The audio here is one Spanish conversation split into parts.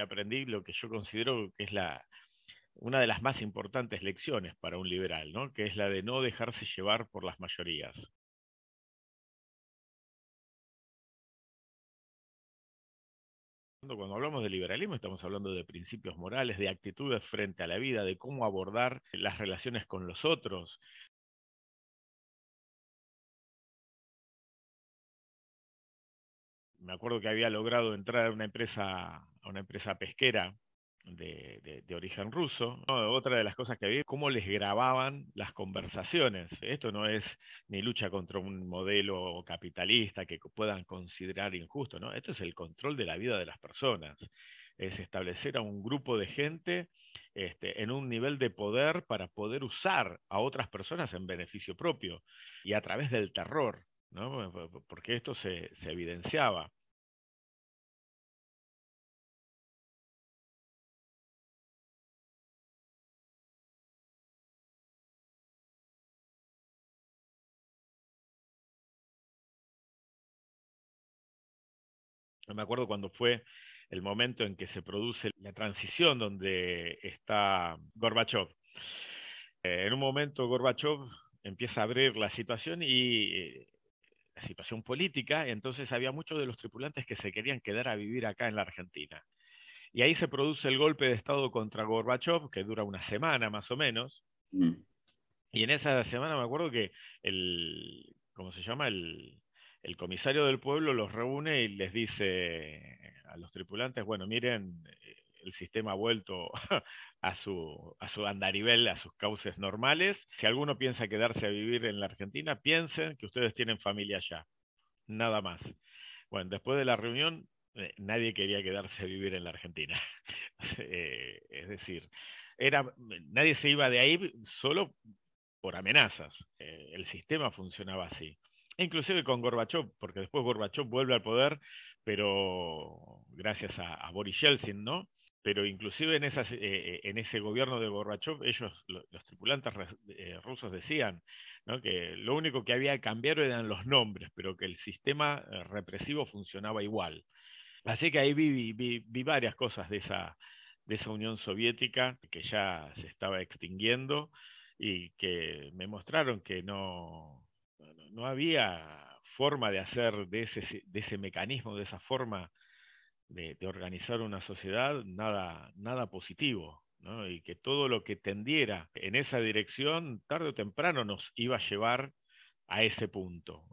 aprendí lo que yo considero que es una de las más importantes lecciones para un liberal, ¿no? que es la de no dejarse llevar por las mayorías. Cuando hablamos de liberalismo estamos hablando de principios morales, de actitudes frente a la vida, de cómo abordar las relaciones con los otros, me acuerdo que había logrado entrar a una empresa una empresa pesquera de, origen ruso. Otra de las cosas que había, cómo les grababan las conversaciones. Esto no es ni lucha contra un modelo capitalista que puedan considerar injusto, ¿no? Esto es el control de la vida de las personas. Es establecer a un grupo de gente este, en un nivel de poder para poder usar a otras personas en beneficio propio y a través del terror, porque esto se evidenciaba. no me acuerdo cuándo fue el momento en que se produce la transición donde está Gorbachev. Eh, en un momento Gorbachev empieza a abrir la situación y eh, la situación política, entonces había muchos de los tripulantes que se querían quedar a vivir acá en la Argentina. Y ahí se produce el golpe de Estado contra Gorbachev, que dura una semana más o menos. Mm. Y en esa semana me acuerdo que el, ¿cómo se llama? El, el comisario del pueblo los reúne y les dice a los tripulantes, bueno, miren, eh, el sistema ha vuelto a su, a su andarivel, a sus cauces normales. Si alguno piensa quedarse a vivir en la Argentina, piensen que ustedes tienen familia allá, nada más. Bueno, después de la reunión, eh, nadie quería quedarse a vivir en la Argentina. Eh, es decir, era, nadie se iba de ahí solo por amenazas. el sistema funcionaba así inclusive con Gorbachev, porque después Gorbachev vuelve al poder, pero gracias a, Boris Yeltsin, ¿no? Pero inclusive en, eh, eh, en ese gobierno de Gorbachev, ellos, los tripulantes eh, rusos decían que lo único que había que cambiar eran los nombres, pero que el sistema represivo funcionaba igual. Así que ahí vi, varias cosas de esa, de esa Unión Soviética que ya se estaba extinguiendo y que me mostraron que no, no, había forma de hacer de ese, de ese mecanismo, de esa forma de, organizar una sociedad, nada, nada positivo. Y que todo lo que tendiera en esa dirección, tarde o temprano, nos iba a llevar a ese punto.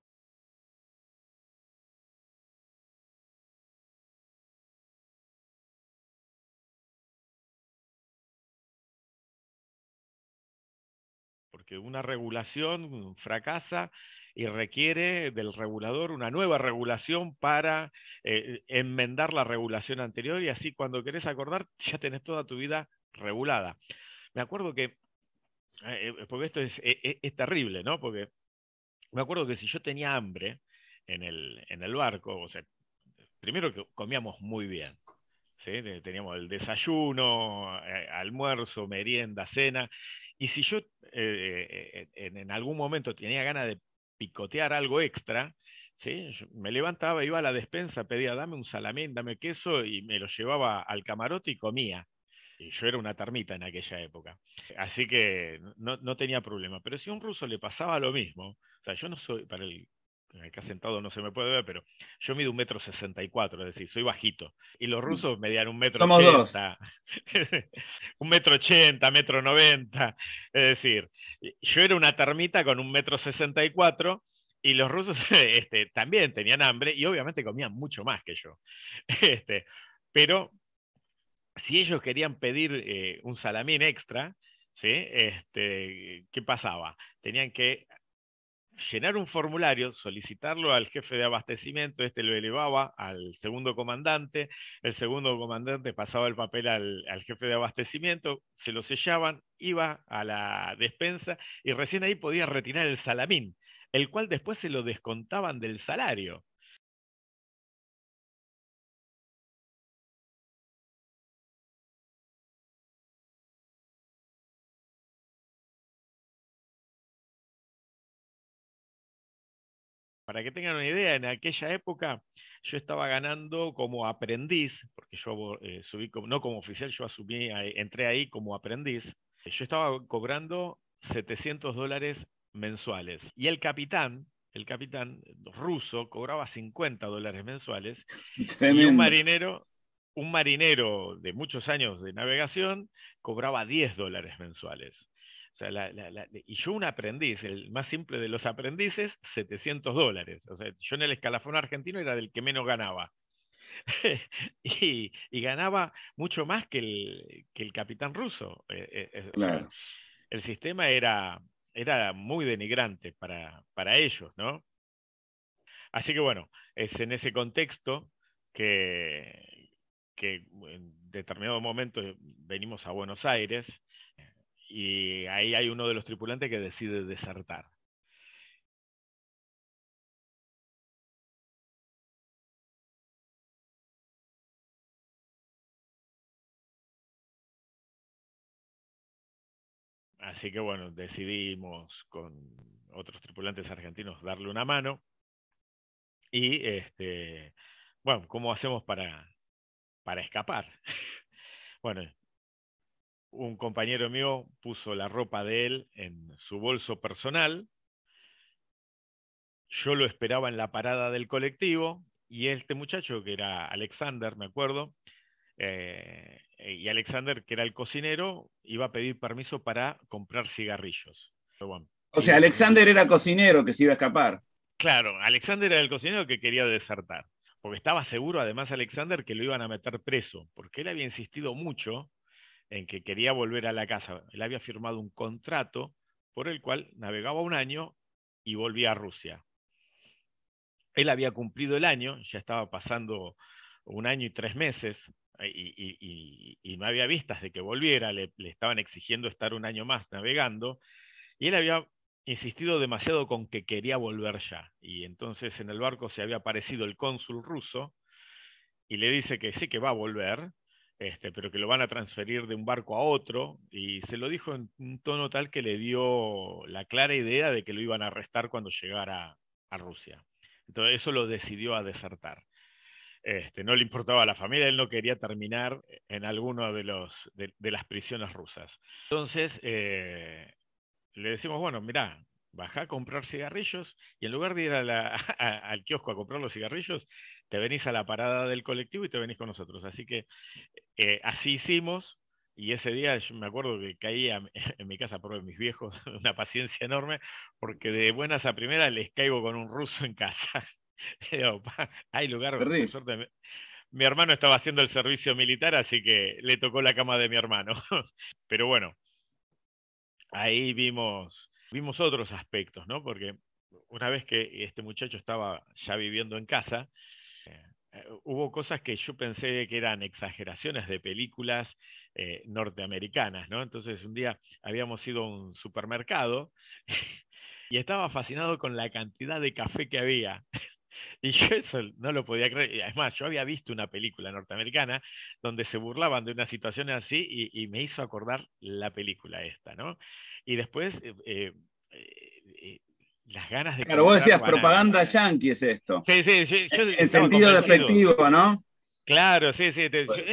Que una regulación fracasa y requiere del regulador una nueva regulación para eh, enmendar la regulación anterior y así cuando querés acordar ya tenés toda tu vida regulada. Me acuerdo que, eh, eh, porque esto es, terrible, ¿no? Porque me acuerdo que si yo tenía hambre en el, en el barco, o sea, primero que comíamos muy bien, Teníamos el desayuno, almuerzo, merienda, cena. Y si yo eh, eh, en, algún momento tenía ganas de picotear algo extra, ¿sí? me levantaba, iba a la despensa, pedía, dame un salamín, dame queso, y me lo llevaba al camarote y comía. Y yo era una termita en aquella época. Así que no, tenía problema. Pero si a un ruso le pasaba lo mismo, o sea, yo no soy, para el, ha sentado no se me puede ver, pero yo mido un metro sesenta y cuatro, es decir, soy bajito. Y los mm. rusos medían un metro Somos dos. un metro ochenta, metro noventa. Es decir, yo era una termita con un metro sesenta y cuatro y los rusos este, también tenían hambre y obviamente comían mucho más que yo. Este, pero si ellos querían pedir eh, un salamín extra, Este, ¿qué pasaba? Tenían que llenar un formulario, solicitarlo al jefe de abastecimiento, este lo elevaba al segundo comandante, el segundo comandante pasaba el papel al, jefe de abastecimiento, se lo sellaban, iba a la despensa y recién ahí podía retirar el salamín, el cual después se lo descontaban del salario. para que tengan una idea, en aquella época yo estaba ganando como aprendiz, porque yo eh, subí, no como oficial, yo asumí, entré ahí como aprendiz. Yo estaba cobrando 700 dólares mensuales. Y el capitán, el capitán ruso, cobraba 50 dólares mensuales. Y un marinero, un marinero de muchos años de navegación cobraba 10 dólares mensuales. O sea, y yo un aprendiz, el más simple de los aprendices, 700 dólares. O sea, yo en el escalafón argentino era del que menos ganaba. y, ganaba mucho más que el, capitán ruso. Eh, eh, eh, el sistema era, era muy denigrante para, ellos, ¿no? Así que bueno, es en ese contexto que, que en determinado momento venimos a Buenos Aires y ahí hay uno de los tripulantes que decide desertar. Así que bueno, decidimos con otros tripulantes argentinos darle una mano. Y este, bueno, ¿cómo hacemos para, para escapar? bueno, un compañero mío puso la ropa de él en su bolso personal. Yo lo esperaba en la parada del colectivo y este muchacho, que era Alexander, me acuerdo, eh, y Alexander, que era el cocinero, iba a pedir permiso para comprar cigarrillos. o sea, Alexander era cocinero que se iba a escapar. Claro, Alexander era el cocinero que quería desertar, porque estaba seguro además Alexander que lo iban a meter preso, porque él había insistido mucho en que quería volver a la casa. Él había firmado un contrato por el cual navegaba un año y volvía a Rusia. Él había cumplido el año, ya estaba pasando un año y tres meses eh, y, no había vistas de que volviera, le, le estaban exigiendo estar un año más navegando y él había insistido demasiado con que quería volver ya. Y entonces en el barco se había aparecido el cónsul ruso y le dice que sí que va a volver, este, pero que lo van a transferir de un barco a otro, y se lo dijo en un tono tal que le dio la clara idea de que lo iban a arrestar cuando llegara a Rusia. Entonces eso lo decidió a desertar. Este, no le importaba a la familia, él no quería terminar en alguna de, los, de, las prisiones rusas. Entonces eh, le decimos, bueno, mira Baja a comprar cigarrillos y en lugar de ir al kiosco a comprar los cigarrillos, te venís a la parada del colectivo y te venís con nosotros. Así que eh, así hicimos. Y ese día yo me acuerdo que caía en mi casa por mis viejos, una paciencia enorme, porque de buenas a primeras les caigo con un ruso en casa. hay lugar, por suerte. Mi hermano estaba haciendo el servicio militar, así que le tocó la cama de mi hermano. Pero bueno, ahí vimos, vimos otros aspectos, ¿no? Porque una vez que este muchacho estaba ya viviendo en casa, eh, eh, hubo cosas que yo pensé que eran exageraciones de películas eh, norteamericanas, ¿no? Entonces un día habíamos ido a un supermercado y estaba fascinado con la cantidad de café que había. Y yo eso no lo podía creer. Además, yo había visto una película norteamericana donde se burlaban de una situación así y, me hizo acordar la película esta, ¿no? Y después las ganas de... Claro, vos decías propaganda yankee es esto. Sí, sí, en sentido despectivo, ¿no? Claro, sí, sí.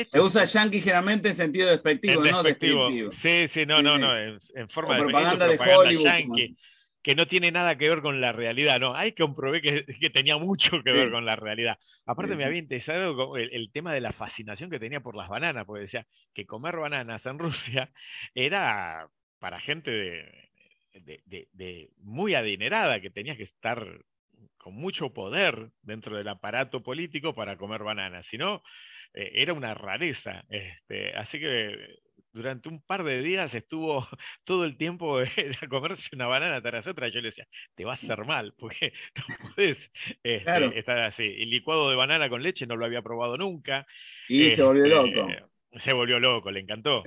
se usa yankee generalmente en sentido despectivo, no despectivo. Sí, sí, no, no, no, en, forma de propaganda, de Hollywood, que no tiene nada que ver con la realidad, no, hay que comprobar que, tenía mucho que ver con la realidad. Aparte me había interesado el, el, tema de la fascinación que tenía por las bananas, porque decía que comer bananas en Rusia era para gente de, de, muy adinerada, que tenías que estar con mucho poder dentro del aparato político para comer bananas, sino eh, era una rareza. Este, así que durante un par de días estuvo todo el tiempo a comerse una banana tras otra. Yo le decía, te va a hacer mal, porque no podés este, estar así. El licuado de banana con leche no lo había probado nunca. Y se volvió este, loco. Se volvió loco, le encantó.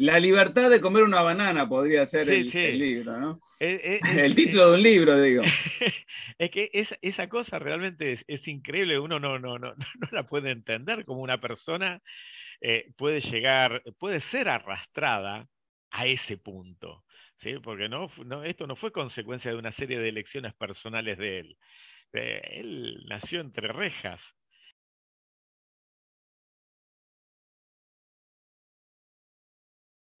La libertad de comer una banana podría ser el, libro, eh, eh, el título de un libro, digo. Es que esa cosa realmente es, increíble, uno no, no, no, no la puede entender como una persona eh, puede llegar, puede ser arrastrada a ese punto, ¿sí? Porque no, esto no fue consecuencia de una serie de elecciones personales de él. él nació entre rejas,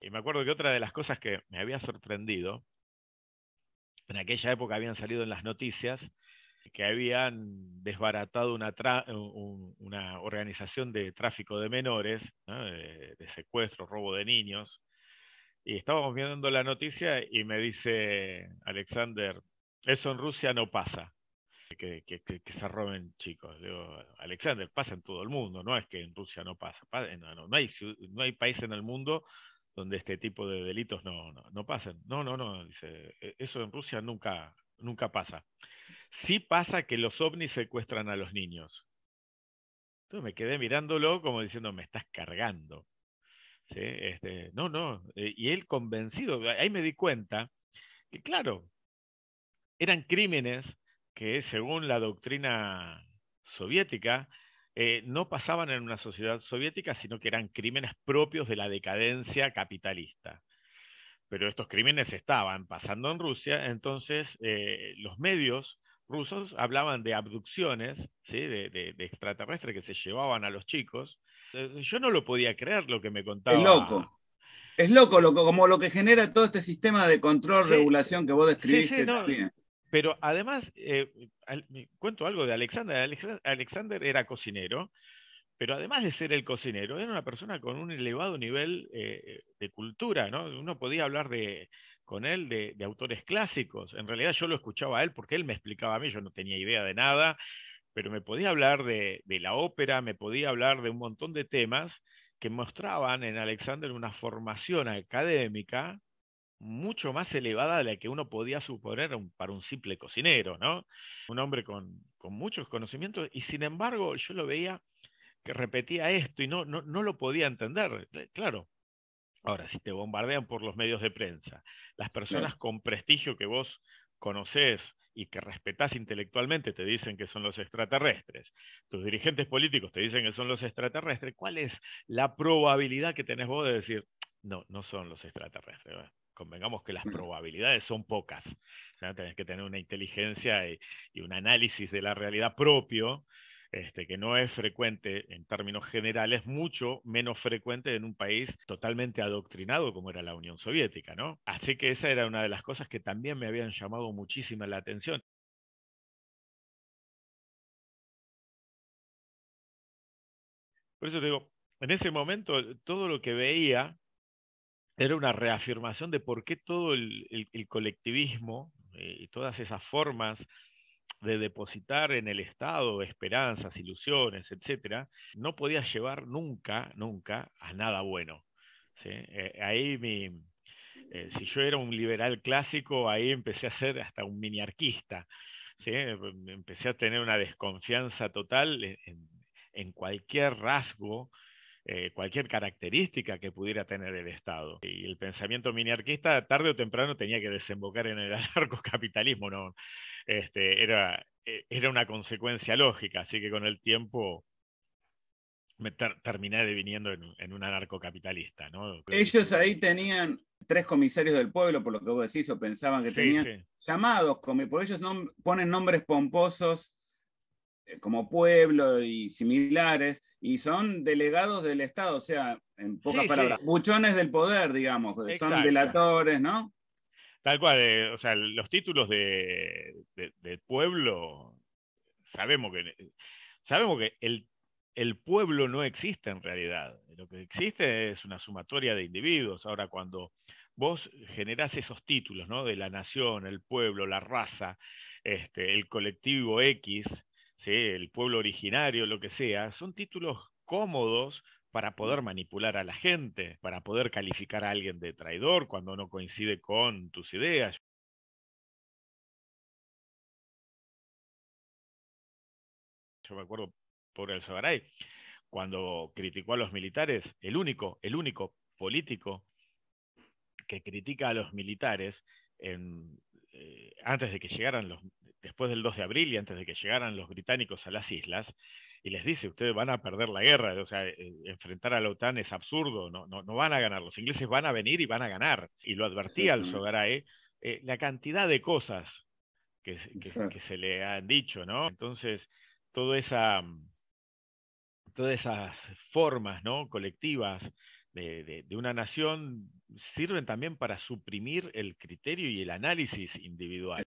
Y me acuerdo que otra de las cosas que me había sorprendido, en aquella época habían salido en las noticias que habían desbaratado una, organización de tráfico de menores, de, secuestro, robo de niños. Y estábamos viendo la noticia y me dice Alexander, eso en Rusia no pasa, que, se roben chicos. Digo, Alexander, pasa en todo el mundo, no es que en Rusia no pasa, hay, no hay país en el mundo donde este tipo de delitos no, no, no pasen. No, no, no, dice, e, eso en Rusia nunca, nunca pasa. Sí pasa que los ovnis secuestran a los niños. Entonces me quedé mirándolo como diciendo, me estás cargando. ¿Sí? Este, no, no, eh, y él convencido, ahí me di cuenta que claro, eran crímenes que según la doctrina soviética eh, no pasaban en una sociedad soviética, sino que eran crímenes propios de la decadencia capitalista. Pero estos crímenes estaban pasando en Rusia, entonces eh, los medios rusos hablaban de abducciones de, extraterrestres que se llevaban a los chicos. Eh, yo no lo podía creer lo que me contaba. Es loco. Es loco, loco como lo que genera todo este sistema de control, regulación que vos describiste. también. Pero además, eh, cuento algo de Alexander. Alexander. era cocinero, pero además de ser el cocinero, era una persona con un elevado nivel eh, de cultura. ¿no? Uno podía hablar de, con él de, autores clásicos. En realidad yo lo escuchaba a él porque él me explicaba a mí, yo no tenía idea de nada, pero me podía hablar de, de la ópera, me podía hablar de un montón de temas que mostraban en Alexander una formación académica mucho más elevada de la que uno podía suponer para un simple cocinero, ¿no? Un hombre con, muchos conocimientos y sin embargo yo lo veía que repetía esto y no, no, lo podía entender, eh, claro. Ahora, si te bombardean por los medios de prensa, las personas con prestigio que vos conocés y que respetás intelectualmente te dicen que son los extraterrestres, tus dirigentes políticos te dicen que son los extraterrestres, ¿cuál es la probabilidad que tenés vos de decir, no, no son los extraterrestres? convengamos que las probabilidades son pocas. O tenés que tener una inteligencia y, un análisis de la realidad propio, este, que no es frecuente en términos generales, mucho menos frecuente en un país totalmente adoctrinado como era la Unión Soviética, ¿no? Así que esa era una de las cosas que también me habían llamado muchísima la atención. Por eso te digo, en ese momento todo lo que veía era una reafirmación de por qué todo el, colectivismo eh, y todas esas formas de depositar en el Estado esperanzas, ilusiones, etcétera, no podía llevar nunca, nunca a nada bueno. Eh, ahí eh, si yo era un liberal clásico, ahí empecé a ser hasta un miniarquista. Em, empecé a tener una desconfianza total en cualquier rasgo eh, cualquier característica que pudiera tener el Estado. Y el pensamiento miniarquista tarde o temprano tenía que desembocar en el anarcocapitalismo, ¿no? Este, era, e, era una consecuencia lógica, así que con el tiempo me terminé deviniendo en, un anarcocapitalista. ¿no? Ellos ahí tenían tres comisarios del pueblo, por lo que vos decís, o pensaban que tenían llamados, por ellos ponen nombres pomposos eh, como pueblo y similares, y son delegados del Estado, o sea, en pocas palabras, buchones del poder, digamos, eh, son delatores, ¿no? Tal cual, eh, o sea, los títulos de, pueblo, sabemos que, sabemos que el, pueblo no existe en realidad, lo que existe es una sumatoria de individuos. Ahora, cuando vos generás esos títulos, ¿no? De la nación, el pueblo, la raza, este, el colectivo X, el pueblo originario, lo que sea, son títulos cómodos para poder manipular a la gente, para poder calificar a alguien de traidor cuando no coincide con tus ideas. Yo me acuerdo, pobre El Sabaray, cuando criticó a los militares, el único, el único político que critica a los militares eh, antes de que llegaran los, después del 2 de abril y antes de que llegaran los británicos a las islas, y les dice, ustedes van a perder la guerra, o sea, eh, enfrentar a la OTAN es absurdo, no, no, no van a ganar, los ingleses van a venir y van a ganar. Y lo advertía al Sogaray, eh, la cantidad de cosas que, se le han dicho, ¿no? Entonces, toda esa, mm, todas esas formas ¿no? colectivas de una nación sirven también para suprimir el criterio y el análisis individual.